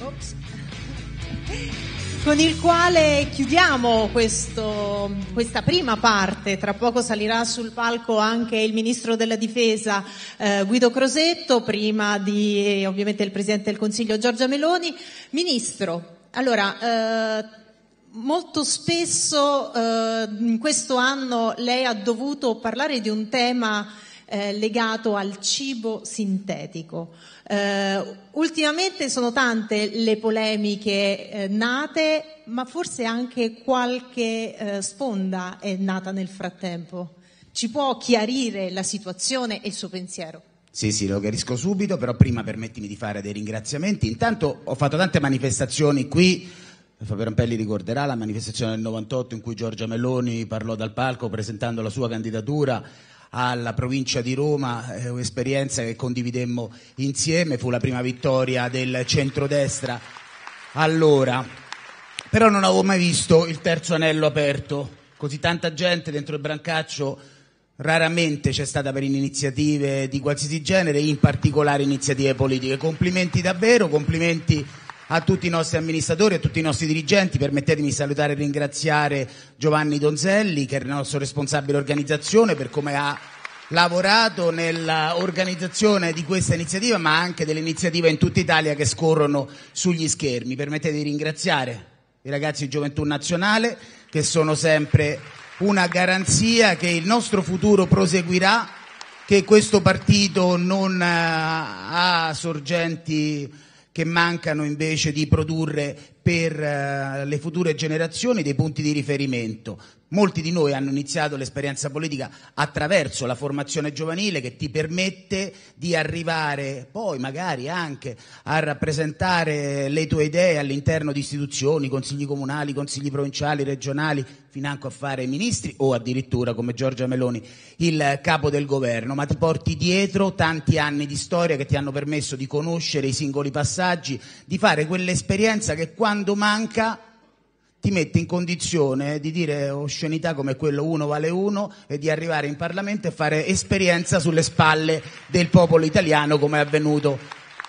Ops. Con il quale chiudiamo questo, questa prima parte, tra poco salirà sul palco anche il Ministro della Difesa eh, Guido Crosetto, prima di eh, ovviamente il Presidente del Consiglio Giorgia Meloni. Ministro, allora, eh, molto spesso eh, in questo anno lei ha dovuto parlare di un tema eh, legato al cibo sintetico. Eh, ultimamente sono tante le polemiche eh, nate, ma forse anche qualche eh, sponda è nata nel frattempo. Ci può chiarire la situazione e il suo pensiero? Sì, sì, lo chiarisco subito, però prima permettimi di fare dei ringraziamenti. Intanto ho fatto tante manifestazioni qui. Fabio Rampelli ricorderà la manifestazione del 98 in cui Giorgia Meloni parlò dal palco presentando la sua candidatura alla provincia di Roma, eh, un'esperienza che condividemmo insieme, fu la prima vittoria del centrodestra allora. Però non avevo mai visto il terzo anello aperto, così tanta gente dentro il brancaccio raramente c'è stata per iniziative di qualsiasi genere, in particolare iniziative politiche. Complimenti davvero, complimenti a tutti i nostri amministratori, a tutti i nostri dirigenti. Permettetemi di salutare e ringraziare Giovanni Donzelli, che è il nostro responsabile organizzazione, per come ha lavorato nell'organizzazione di questa iniziativa, ma anche delle iniziative in tutta Italia che scorrono sugli schermi. Permettete di ringraziare i ragazzi di Gioventù Nazionale, che sono sempre una garanzia che il nostro futuro proseguirà, che questo partito non eh, ha sorgenti che mancano invece di produrre per eh, le future generazioni dei punti di riferimento. Molti di noi hanno iniziato l'esperienza politica attraverso la formazione giovanile che ti permette di arrivare poi magari anche a rappresentare le tue idee all'interno di istituzioni, consigli comunali, consigli provinciali, regionali, financo a fare ministri o addirittura come Giorgia Meloni il capo del governo, ma ti porti dietro tanti anni di storia che ti hanno permesso di conoscere i singoli passaggi, di fare quell'esperienza che quando quando manca ti mette in condizione di dire oscenità oh, come quello uno vale uno e di arrivare in Parlamento e fare esperienza sulle spalle del popolo italiano come è avvenuto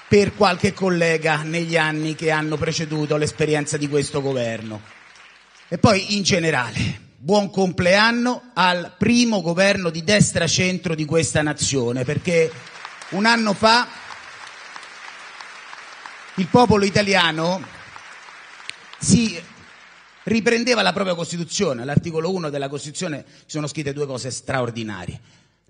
per qualche collega negli anni che hanno preceduto l'esperienza di questo governo. E poi in generale, buon compleanno al primo governo di destra-centro di questa nazione, perché un anno fa il popolo italiano si riprendeva la propria Costituzione. All'articolo 1 della Costituzione sono scritte due cose straordinarie.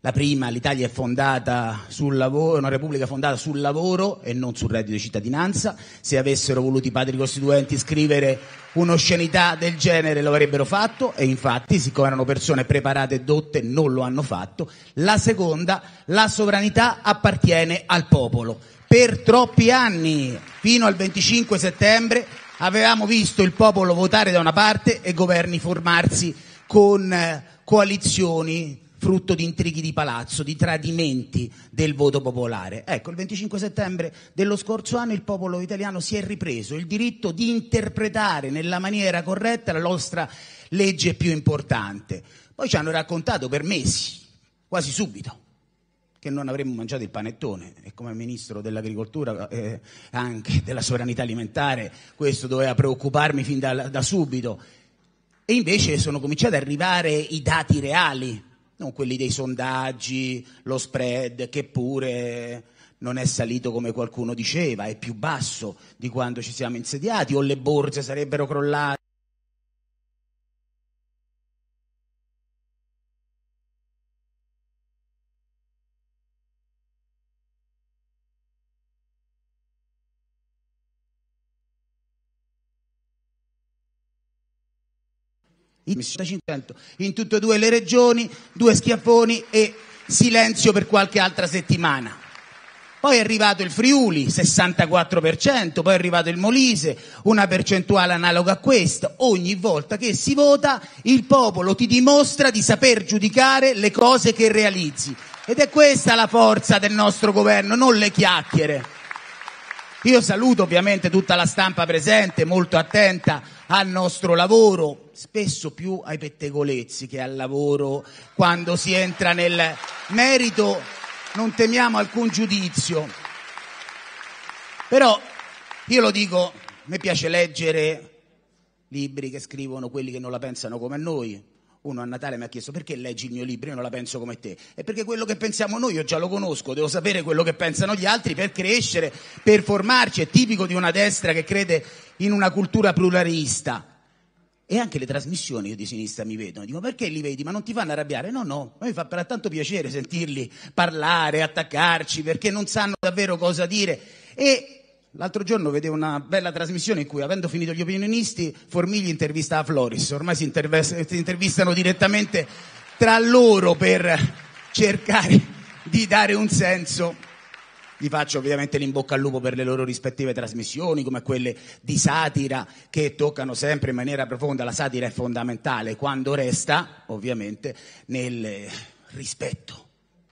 La prima, l'Italia è fondata sul lavoro, è una repubblica fondata sul lavoro e non sul reddito di cittadinanza. Se avessero voluto i padri costituenti scrivere un'oscenità del genere lo avrebbero fatto e infatti, siccome erano persone preparate e dotte, non lo hanno fatto. La seconda, la sovranità appartiene al popolo. Per troppi anni, fino al 25 settembre, avevamo visto il popolo votare da una parte e governi formarsi con eh, coalizioni frutto di intrighi di palazzo, di tradimenti del voto popolare. Ecco, il 25 settembre dello scorso anno il popolo italiano si è ripreso il diritto di interpretare nella maniera corretta la nostra legge più importante. Poi ci hanno raccontato per mesi, quasi subito, che non avremmo mangiato il panettone e come ministro dell'agricoltura e eh, anche della sovranità alimentare questo doveva preoccuparmi fin da, da subito. E invece sono cominciati ad arrivare i dati reali, non quelli dei sondaggi, lo spread che pure non è salito come qualcuno diceva, è più basso di quando ci siamo insediati o le borse sarebbero crollate. in tutte e due le regioni, due schiaffoni e silenzio per qualche altra settimana. Poi è arrivato il Friuli, 64%, poi è arrivato il Molise, una percentuale analoga a questa. Ogni volta che si vota il popolo ti dimostra di saper giudicare le cose che realizzi. Ed è questa la forza del nostro governo, non le chiacchiere. Io saluto ovviamente tutta la stampa presente, molto attenta al nostro lavoro, spesso più ai pettegolezzi che al lavoro quando si entra nel merito non temiamo alcun giudizio però io lo dico a me piace leggere libri che scrivono quelli che non la pensano come noi uno a Natale mi ha chiesto perché leggi il mio libro, io non la penso come te. è perché quello che pensiamo noi io già lo conosco, devo sapere quello che pensano gli altri per crescere, per formarci. È tipico di una destra che crede in una cultura pluralista. E anche le trasmissioni io di sinistra mi vedono, dico perché li vedi? Ma non ti fanno arrabbiare? No, no, a me fa però tanto piacere sentirli parlare, attaccarci, perché non sanno davvero cosa dire. E l'altro giorno vedevo una bella trasmissione in cui, avendo finito gli opinionisti, Formigli intervista a Floris, ormai si, si intervistano direttamente tra loro per cercare di dare un senso gli faccio ovviamente l'imbocca al lupo per le loro rispettive trasmissioni, come quelle di satira che toccano sempre in maniera profonda. La satira è fondamentale quando resta, ovviamente, nel rispetto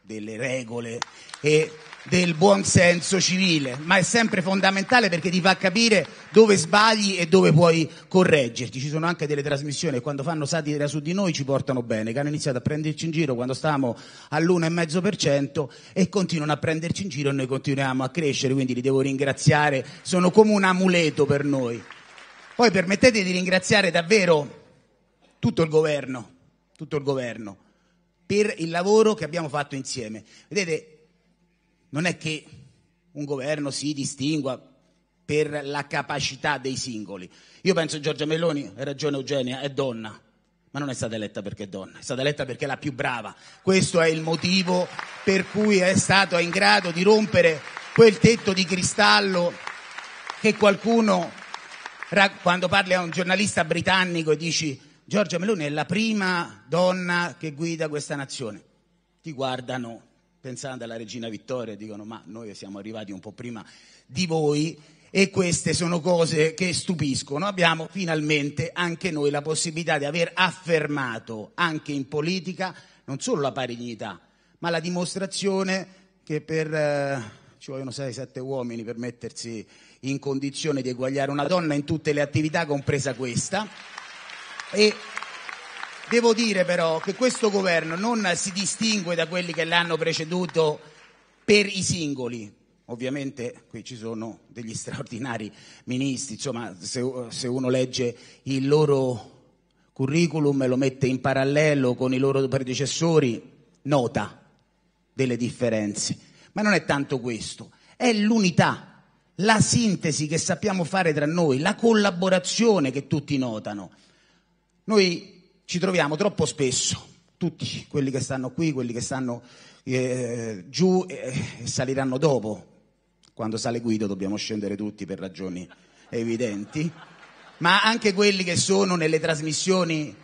delle regole e del buonsenso civile, ma è sempre fondamentale perché ti fa capire dove sbagli e dove puoi correggerti. Ci sono anche delle trasmissioni, quando fanno satira su di noi ci portano bene, che hanno iniziato a prenderci in giro quando stavamo all'1,5% e continuano a prenderci in giro e noi continuiamo a crescere, quindi li devo ringraziare, sono come un amuleto per noi. Poi permettete di ringraziare davvero tutto il governo, tutto il governo, per il lavoro che abbiamo fatto insieme. Vedete, non è che un governo si distingua per la capacità dei singoli. Io penso che Giorgia Meloni, ha ragione Eugenia, è donna, ma non è stata eletta perché è donna, è stata eletta perché è la più brava. Questo è il motivo per cui è stato in grado di rompere quel tetto di cristallo che qualcuno, quando parli a un giornalista britannico e dici Giorgia Meloni è la prima donna che guida questa nazione. Ti guardano pensando alla regina Vittoria e dicono ma noi siamo arrivati un po' prima di voi e queste sono cose che stupiscono. Abbiamo finalmente anche noi la possibilità di aver affermato anche in politica non solo la pari dignità, ma la dimostrazione che per... Eh, ci vogliono 6-7 uomini per mettersi in condizione di eguagliare una donna in tutte le attività, compresa questa. E devo dire però che questo governo non si distingue da quelli che l'hanno preceduto per i singoli. Ovviamente qui ci sono degli straordinari ministri, insomma se, se uno legge il loro curriculum e lo mette in parallelo con i loro predecessori, nota delle differenze. Ma non è tanto questo, è l'unità, la sintesi che sappiamo fare tra noi, la collaborazione che tutti notano. Noi ci troviamo troppo spesso, tutti quelli che stanno qui, quelli che stanno eh, giù e eh, saliranno dopo. Quando sale Guido dobbiamo scendere tutti per ragioni evidenti, ma anche quelli che sono nelle trasmissioni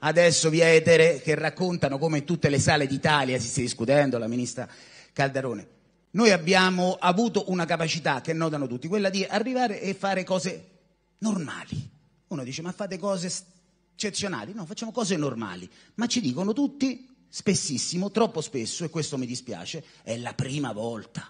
adesso via etere che raccontano come in tutte le sale d'Italia si stia discutendo, la ministra Calderone. Noi abbiamo avuto una capacità che notano tutti, quella di arrivare e fare cose normali. Uno dice ma fate cose eccezionali, no, facciamo cose normali, ma ci dicono tutti spessissimo, troppo spesso, e questo mi dispiace, è la prima volta,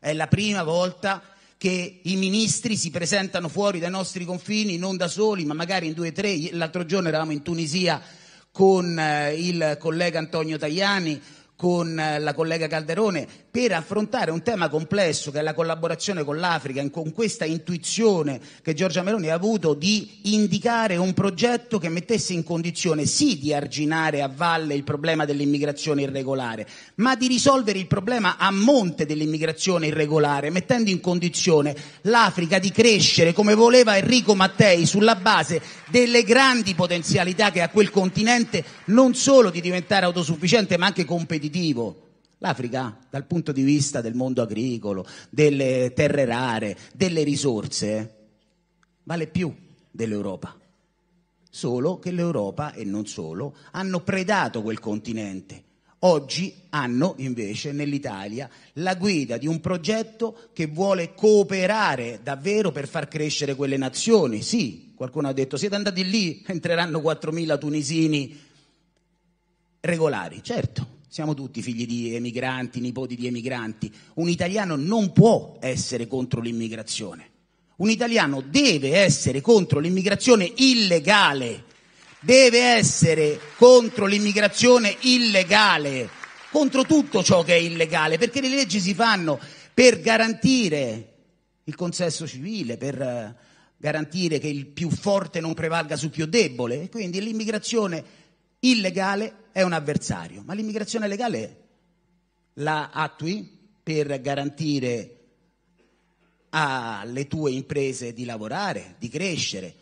è la prima volta che i ministri si presentano fuori dai nostri confini, non da soli, ma magari in due o tre, l'altro giorno eravamo in Tunisia con eh, il collega Antonio Tajani, con eh, la collega Calderone per affrontare un tema complesso che è la collaborazione con l'Africa, con questa intuizione che Giorgia Meloni ha avuto di indicare un progetto che mettesse in condizione sì di arginare a valle il problema dell'immigrazione irregolare, ma di risolvere il problema a monte dell'immigrazione irregolare, mettendo in condizione l'Africa di crescere come voleva Enrico Mattei sulla base delle grandi potenzialità che ha quel continente non solo di diventare autosufficiente ma anche competitivo competitivo. L'Africa, dal punto di vista del mondo agricolo, delle terre rare, delle risorse, vale più dell'Europa. Solo che l'Europa, e non solo, hanno predato quel continente. Oggi hanno invece nell'Italia la guida di un progetto che vuole cooperare davvero per far crescere quelle nazioni. Sì, qualcuno ha detto, siete andati lì, entreranno 4.000 tunisini regolari, certo, siamo tutti figli di emigranti, nipoti di emigranti. Un italiano non può essere contro l'immigrazione. Un italiano deve essere contro l'immigrazione illegale. Deve essere contro l'immigrazione illegale, contro tutto ciò che è illegale, perché le leggi si fanno per garantire il consesso civile, per eh, garantire che il più forte non prevalga sul più debole. E quindi l'immigrazione illegale è un avversario, ma l'immigrazione legale la attui per garantire alle tue imprese di lavorare, di crescere.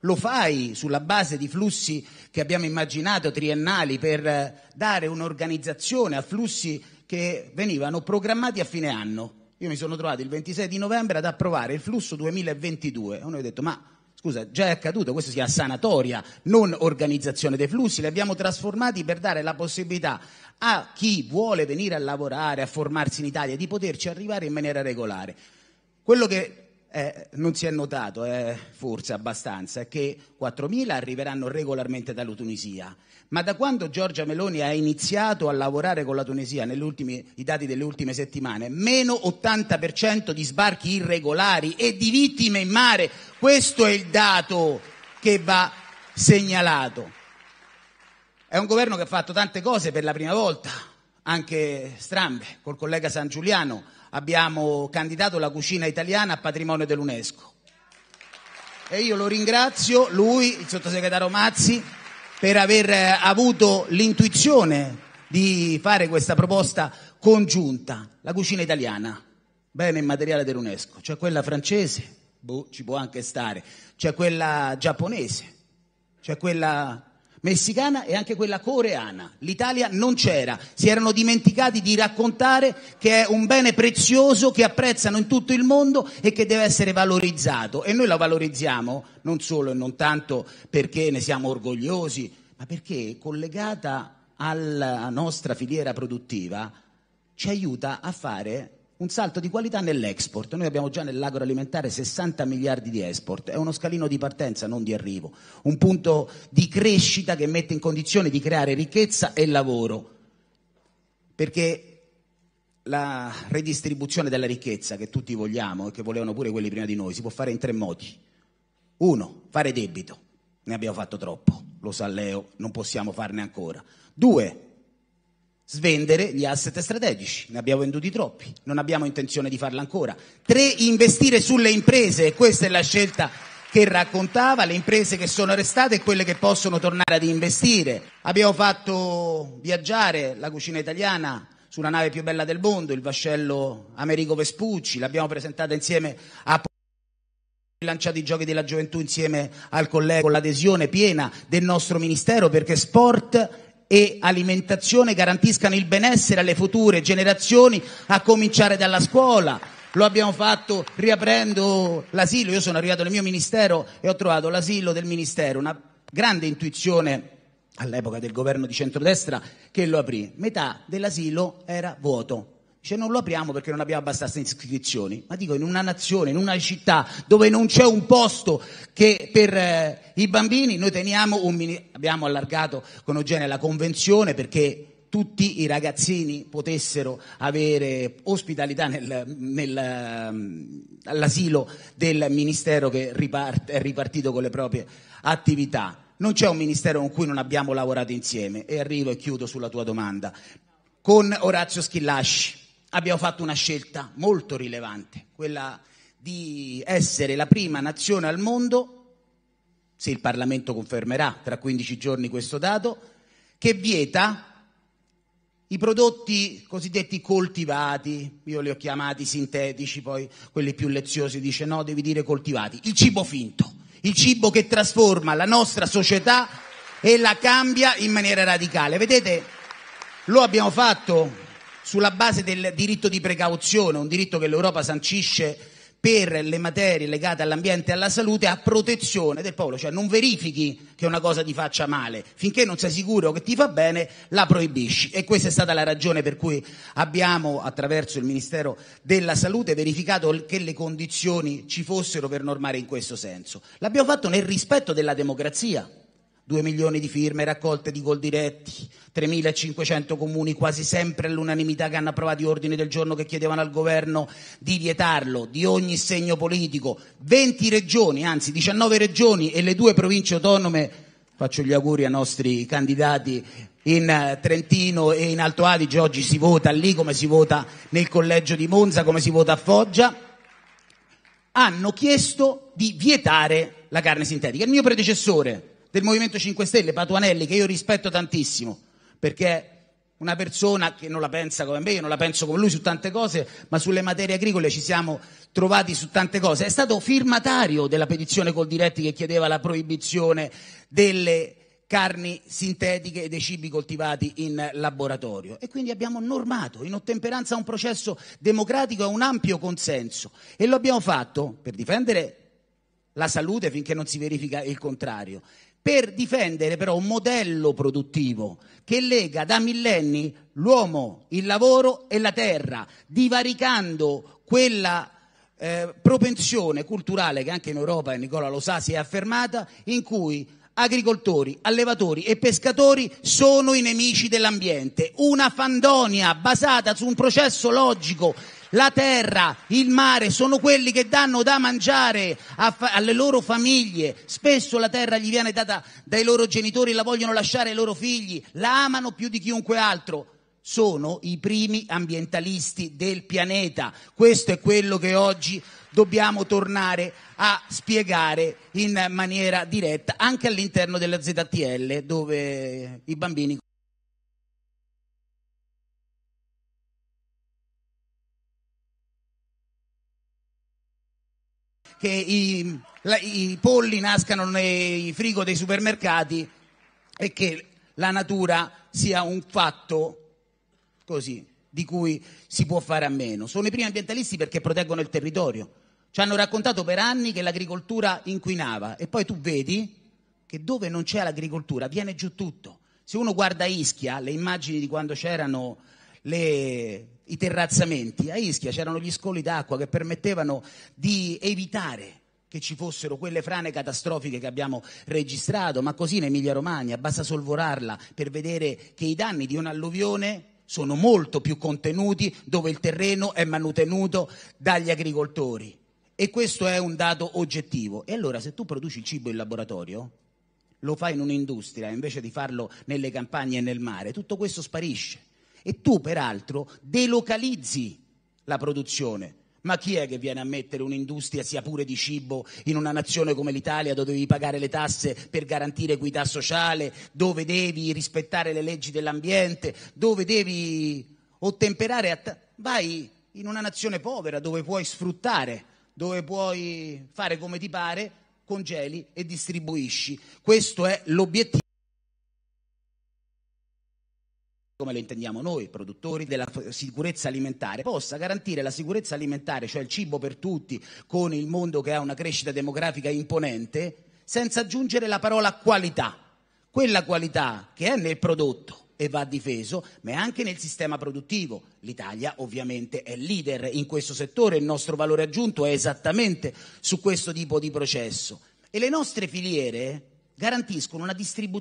Lo fai sulla base di flussi che abbiamo immaginato triennali per dare un'organizzazione a flussi che venivano programmati a fine anno. Io mi sono trovato il 26 di novembre ad approvare il flusso 2022 e uno ha detto ma Scusa, già è accaduto, questo si chiama sanatoria, non organizzazione dei flussi, li abbiamo trasformati per dare la possibilità a chi vuole venire a lavorare, a formarsi in Italia, di poterci arrivare in maniera regolare. Quello che eh, non si è notato, eh, forse abbastanza, che 4.000 arriveranno regolarmente dalla Tunisia. Ma da quando Giorgia Meloni ha iniziato a lavorare con la Tunisia, i dati delle ultime settimane, meno 80% di sbarchi irregolari e di vittime in mare. Questo è il dato che va segnalato. È un governo che ha fatto tante cose per la prima volta, anche strambe, col collega San Giuliano abbiamo candidato la cucina italiana a patrimonio dell'UNESCO. E io lo ringrazio, lui, il sottosegretario Mazzi, per aver eh, avuto l'intuizione di fare questa proposta congiunta, la cucina italiana, bene immateriale dell'UNESCO, c'è quella francese, boh, ci può anche stare, c'è quella giapponese, c'è quella messicana e anche quella coreana. L'Italia non c'era, si erano dimenticati di raccontare che è un bene prezioso che apprezzano in tutto il mondo e che deve essere valorizzato e noi la valorizziamo non solo e non tanto perché ne siamo orgogliosi, ma perché collegata alla nostra filiera produttiva ci aiuta a fare un salto di qualità nell'export. Noi abbiamo già nell'agroalimentare 60 miliardi di export, è uno scalino di partenza, non di arrivo, un punto di crescita che mette in condizione di creare ricchezza e lavoro, perché la redistribuzione della ricchezza che tutti vogliamo e che volevano pure quelli prima di noi si può fare in tre modi. Uno, fare debito, ne abbiamo fatto troppo, lo sa Leo, non possiamo farne ancora. Due, svendere gli asset strategici, ne abbiamo venduti troppi, non abbiamo intenzione di farla ancora. Tre, investire sulle imprese, questa è la scelta che raccontava, le imprese che sono restate e quelle che possono tornare ad investire. Abbiamo fatto viaggiare la cucina italiana su una nave più bella del mondo, il vascello Amerigo Vespucci, l'abbiamo presentata insieme a lanciato i giochi della gioventù insieme al collega con l'adesione piena del nostro ministero perché sport e alimentazione garantiscano il benessere alle future generazioni, a cominciare dalla scuola. Lo abbiamo fatto riaprendo l'asilo. Io sono arrivato nel mio ministero e ho trovato l'asilo del ministero, una grande intuizione all'epoca del governo di centrodestra che lo aprì. Metà dell'asilo era vuoto. Cioè non lo apriamo perché non abbiamo abbastanza iscrizioni, ma dico in una nazione, in una città dove non c'è un posto che per eh, i bambini, noi teniamo un mini- abbiamo allargato con Eugenia la convenzione perché tutti i ragazzini potessero avere ospitalità nel, nel, ehm, all'asilo del ministero che ripart- è ripartito con le proprie attività. Non c'è un ministero con cui non abbiamo lavorato insieme e arrivo e chiudo sulla tua domanda. Con Orazio Schillasci abbiamo fatto una scelta molto rilevante, quella di essere la prima nazione al mondo, se il Parlamento confermerà tra 15 giorni questo dato, che vieta i prodotti cosiddetti coltivati, io li ho chiamati sintetici, poi quelli più leziosi dice no, devi dire coltivati, il cibo finto, il cibo che trasforma la nostra società e la cambia in maniera radicale. Vedete, lo abbiamo fatto sulla base del diritto di precauzione, un diritto che l'Europa sancisce per le materie legate all'ambiente e alla salute a protezione del popolo, cioè non verifichi che una cosa ti faccia male, finché non sei sicuro che ti fa bene la proibisci e questa è stata la ragione per cui abbiamo attraverso il Ministero della Salute verificato che le condizioni ci fossero per normare in questo senso. L'abbiamo fatto nel rispetto della democrazia. 2 milioni di firme raccolte di gol diretti, 3.500 comuni quasi sempre all'unanimità che hanno approvato ordini del giorno che chiedevano al governo di vietarlo, di ogni segno politico, 20 regioni, anzi 19 regioni e le due province autonome Faccio gli auguri ai nostri candidati in eh, Trentino e in Alto Adige. Oggi si vota lì come si vota nel collegio di Monza, come si vota a Foggia. Hanno chiesto di vietare la carne sintetica. Il mio predecessore, del Movimento 5 Stelle, Patuanelli, che io rispetto tantissimo, perché è una persona che non la pensa come me, io non la penso come lui su tante cose, ma sulle materie agricole ci siamo trovati su tante cose. È stato firmatario della petizione col diretti che chiedeva la proibizione delle carni sintetiche e dei cibi coltivati in laboratorio. E quindi abbiamo normato in ottemperanza a un processo democratico e a un ampio consenso. E lo abbiamo fatto per difendere la salute finché non si verifica il contrario per difendere però un modello produttivo che lega da millenni l'uomo, il lavoro e la terra, divaricando quella eh, propensione culturale che anche in Europa, e Nicola lo sa, si è affermata, in cui agricoltori, allevatori e pescatori sono i nemici dell'ambiente. Una fandonia basata su un processo logico la terra, il mare sono quelli che danno da mangiare fa- alle loro famiglie. Spesso la terra gli viene data dai loro genitori, la vogliono lasciare ai loro figli, la amano più di chiunque altro. Sono i primi ambientalisti del pianeta. Questo è quello che oggi dobbiamo tornare a spiegare in maniera diretta anche all'interno della ZTL dove i bambini che i, la, i polli nascano nei frigo dei supermercati e che la natura sia un fatto così di cui si può fare a meno. Sono i primi ambientalisti perché proteggono il territorio. Ci hanno raccontato per anni che l'agricoltura inquinava e poi tu vedi che dove non c'è l'agricoltura viene giù tutto. Se uno guarda Ischia, le immagini di quando c'erano le, i terrazzamenti. A Ischia c'erano gli scoli d'acqua che permettevano di evitare che ci fossero quelle frane catastrofiche che abbiamo registrato, ma così in Emilia Romagna basta solvorarla per vedere che i danni di un'alluvione sono molto più contenuti dove il terreno è manutenuto dagli agricoltori. E questo è un dato oggettivo. E allora se tu produci il cibo in laboratorio, lo fai in un'industria invece di farlo nelle campagne e nel mare, tutto questo sparisce e tu peraltro delocalizzi la produzione. Ma chi è che viene a mettere un'industria, sia pure di cibo, in una nazione come l'Italia dove devi pagare le tasse per garantire equità sociale, dove devi rispettare le leggi dell'ambiente, dove devi ottemperare a... Ta- vai in una nazione povera dove puoi sfruttare, dove puoi fare come ti pare, congeli e distribuisci. Questo è l'obiettivo. come lo intendiamo noi, produttori della sicurezza alimentare, possa garantire la sicurezza alimentare, cioè il cibo per tutti, con il mondo che ha una crescita demografica imponente, senza aggiungere la parola qualità. Quella qualità che è nel prodotto e va difeso, ma è anche nel sistema produttivo. L'Italia ovviamente è leader in questo settore, il nostro valore aggiunto è esattamente su questo tipo di processo. E le nostre filiere garantiscono una distribuzione